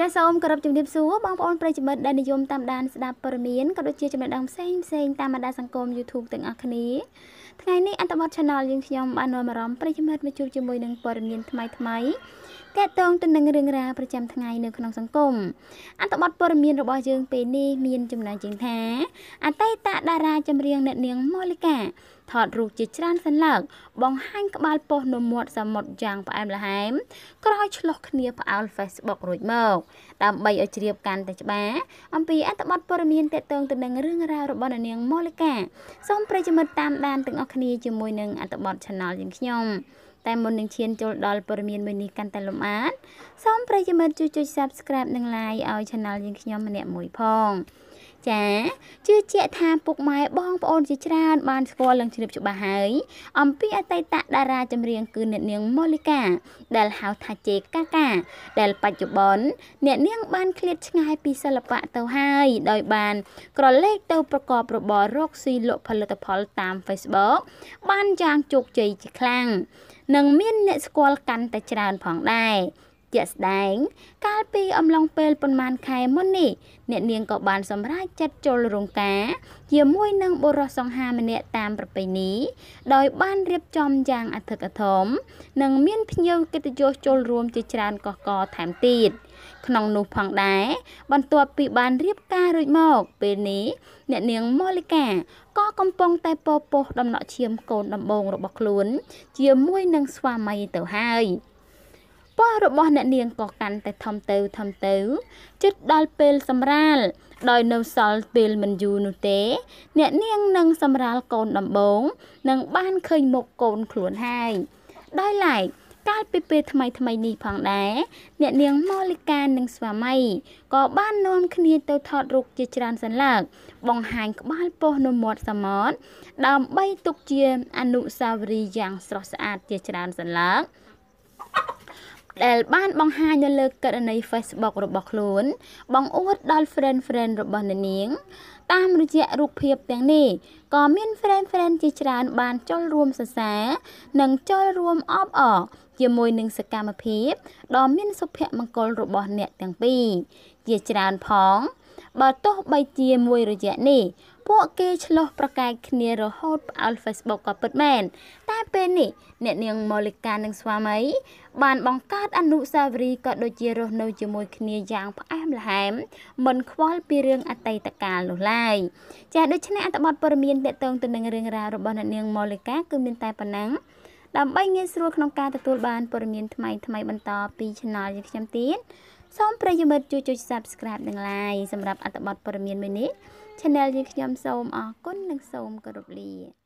ចាសសូមគោរពជំរាបសួរបងប្អូនប្រិយមិត្តដែលនិយមតាមដានស្ដាប់ព័ត៌មានក៏ដូចជាចំណេះដឹងផ្សេងផ្សេងតាមបណ្ដាសង្គម YouTube ទាំងអស់គ្នាថ្ងៃនេះអន្តបទ Channel យើងខ្ញុំបាននាំអារម្មណ៍ប្រិយមិត្តមកជួបជាមួយនឹងព័ត៌មានថ្មីថ្មីតកតងទៅនឹងរឿងរ៉ាវប្រចាំថ្ងៃនៅក្នុងសង្គមអន្តបទព័ត៌មានរបស់យើង ពេលនេះមាន ចំណងជើងថាអតីតតារាចម្រៀងអ្នកនាងម៉ូលីកាថតរូបជាច្រើនសន្លឹកបង្ហាញក្បាលប៉ុស្តិ៍នៅមាត់សមុទ្រយ៉ាងផ្អែមល្ហែមក្រោយឆ្លោះគ្នាផ្អើល Facebook រួចមកដើម្បីឲ្យជ្រាបកាន់តែច្បាស់អំពីអត្ថបទព័ត៌មានទាក់ទងទៅនឹងរឿងរ៉ាវរបស់នាងមូលីកាសូមប្រិយមិត្តតាមដានទាំងអស់គ្នាជាមួយនឹងអត្ថបទ Channel យើងខ្ញុំតែមុននឹងឈានចូលដល់ព័ត៌មានមួយនេះកាន់តែលម្អិតសូមប្រិយមិត្តជួយចុច Subscribe និង Like ឲ្យ Channel យើងខ្ញុំម្នាក់មួយផងចាជឿជាក់ថាពុកម៉ែបងប្អូនជាច្រើនបានស្គាល់ឡើងជ្រាបច្បាស់ហើយអំពីអតីតតារាចម្រៀងគឺអ្នកនាងម៉ូលីកា ដែលហៅថាជេកាកាដែលបច្ចុប្បន្នអ្នកនាងបានឃ្លាតឆ្ងាយពីសិល្បៈទៅហើយ ដោយបាន ក្រឡេក ទៅប្រកបរបររកស៊ីលក់ផលិតផលតាម Facebook បានយ៉ាងជោគជ័យជាខ្លាំងនិងមាន អ្នកស្គាល់កាន់តែច្រើនផងដែរជាក់ស្ដែងកាលពីអំឡុងពេលប៉ុន្មានខែមុននេះអ្នកនាងក៏បានសម្រេចចិត្តចូលរោងការជាមួយនឹងបុរសសង្ហាម្នាក់តាមប្រពៃណីដោយបានរៀបចំយ៉ាងអធិកអធម និងមានភ្ញៀវកិត្តិយសចូលរួមជាច្រើនកកកថែមទៀតក្នុងនោះផងដែរបន្ទាប់ពីបានរៀបការរួចមកពេលនេះ អ្នកនាងម៉ូលីកាក៏កំពុងតែពោពោះដំណក់ឈាមកូនដំបងរបស់ខ្លួន ជាមួយនឹងស្វាមីទៅហើយពោះរបស់អ្នកនាងក៏កាន់តែធំទៅធំទៅ ជិតដល់ពេលសម្រាលដោយនៅសល់ពេលមិនយូរនោះទេ អ្នកនាងនឹងសម្រាលកូនដំបងនឹងបានឃើញមុខកូនខ្លួនហើយដោយឡែកកាលពីពេលថ្មីថ្មីនេះផងដែរអ្នកនាងម៉ូលីកានិងស្វាមីក៏បាននាំគ្នាទៅថតរូបជាច្រើនសន្លឹកបង្ហាញក្បាលពោះនៅមាត់សមុទ្រដើម្បីទុកជាអនុស្សាវរីយ៍យ៉ាងស្រស់ស្អាតជាច្រើនសន្លឹកដែលបានបង្ហាញនៅលើករណី Facebook របស់ខ្លួន បង្អួតដល់ friend friend របស់អ្នកនាង តាមរយៈរូបភាពទាំងនេះក៏មាន friend friend ជាច្រើន បានចូលរួមសរសើរនិងចូលរួមអបអរជាមួយនឹងសកម្មភាពដ៏មាន សុភមង្គលរបស់ អ្នកទាំងពីរជាច្រើនផងបើទោះបីជាមួយរយៈនេះ ពួកគេឆ្លោះប្រកែកគ្នារហូតផ្អើល Facebook ក៏ពិតមែនតែពេលនេះអ្នកនាងម៉ូលីកានិងស្វាមី បានបង្កើតអនុស្សាវរីយ៍ក៏ដូចជារស់នៅជាមួយគ្នាយ៉ាង ផ្អែមល្ហែមមិនខ្វល់ពីរឿងអតីតកាលនោះឡើយចាដូច្នេះអត្ថបទព័ត៌មានតកតងទៅនឹងរឿងរ៉ាវរបស់អ្នកនាងម៉ូលីកាគឺមានតែប៉ុណ្ណឹងដើម្បីងាយស្រួលក្នុងការទទួលបានព័ត៌មានថ្មីថ្មី បន្តពី Channel យើងខ្ញុំទៀតសូមប្រិយមិត្តជួយចុច Subscribe និង Like សម្រាប់អត្ថបទព័ត៌មានមួយនេះ Channel យើងខ្ញុំសូមអរគុណនិងសូមគោរពលា